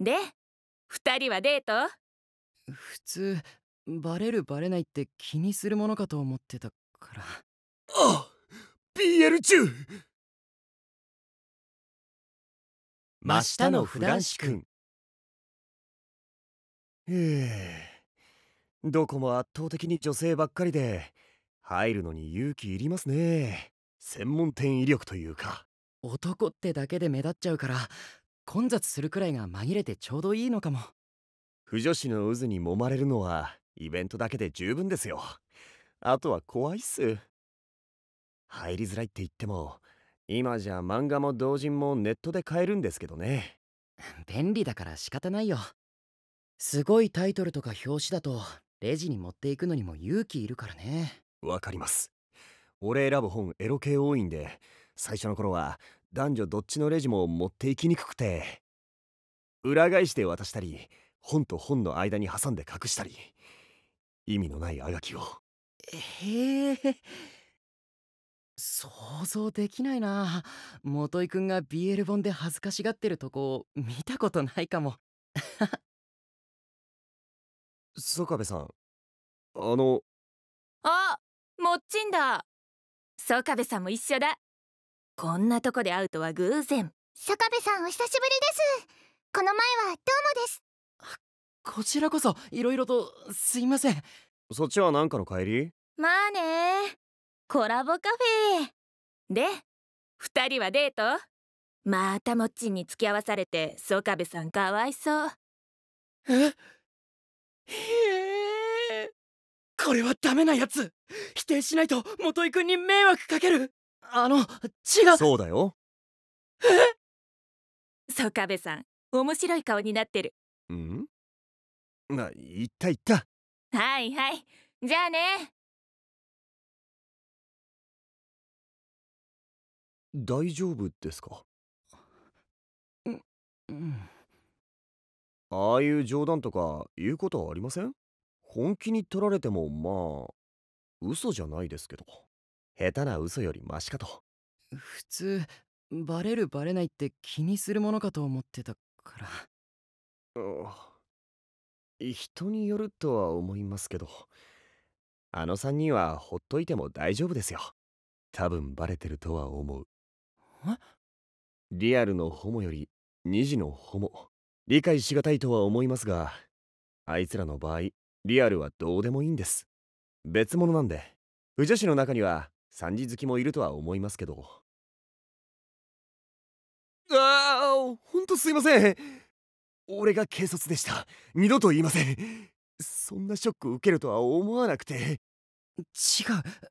で2人はデート普通バレるバレないって気にするものかと思ってたからあ !BL 中真下のフランシ君えどこも圧倒的に女性ばっかりで入るのに勇気いりますね専門店威力というか男ってだけで目立っちゃうから混雑するくらいが紛れてちょうどいいのかも不女子の渦に揉まれるのはイベントだけで十分ですよあとは怖いっす入りづらいって言っても今じゃ漫画も同人もネットで買えるんですけどね便利だから仕方ないよすごいタイトルとか表紙だとレジに持っていくのにも勇気いるからねわかります俺選ぶ本エロ系多いんで最初の頃は男女どっちのレジも持っていきにくくて裏返して渡したり本と本の間に挟んで隠したり意味のないあがきをへえ想像できないな元井くんが BL 本で恥ずかしがってるとこを見たことないかも坂 部さんあのあもっちんだ坂部さんも一緒だこんなとこで会うとは偶然坂部さんお久しぶりですこの前はどうもですこちらこそ色々とすいませんそっちは何かの帰りまあねコラボカフェで2人はデートまたもっちんに付き合わされて曽か部さんかわいそうえへえこれはダメなやつ否定しないと元井君に迷惑かけるあの違うそうだよえソ カベさん面白い顔になってるうんな言った言ったはいはいじゃあね大丈夫ですかうんああいう冗談とか言うことはありません本気に取られてもまあ嘘じゃないですけど下手な嘘よりマシかと普通バレるバレないって気にするものかと思ってたから人によるとは思いますけどあの3人はほっといても大丈夫ですよ多分バレてるとは思うリアルのホモより2次のホモ理解しがたいとは思いますがあいつらの場合リアルはどうでもいいんです別物なんで不女子の中には三時好きもいるとは思いますけどああほんとすいません俺が軽率でした二度と言いませんそんなショック受けるとは思わなくて違う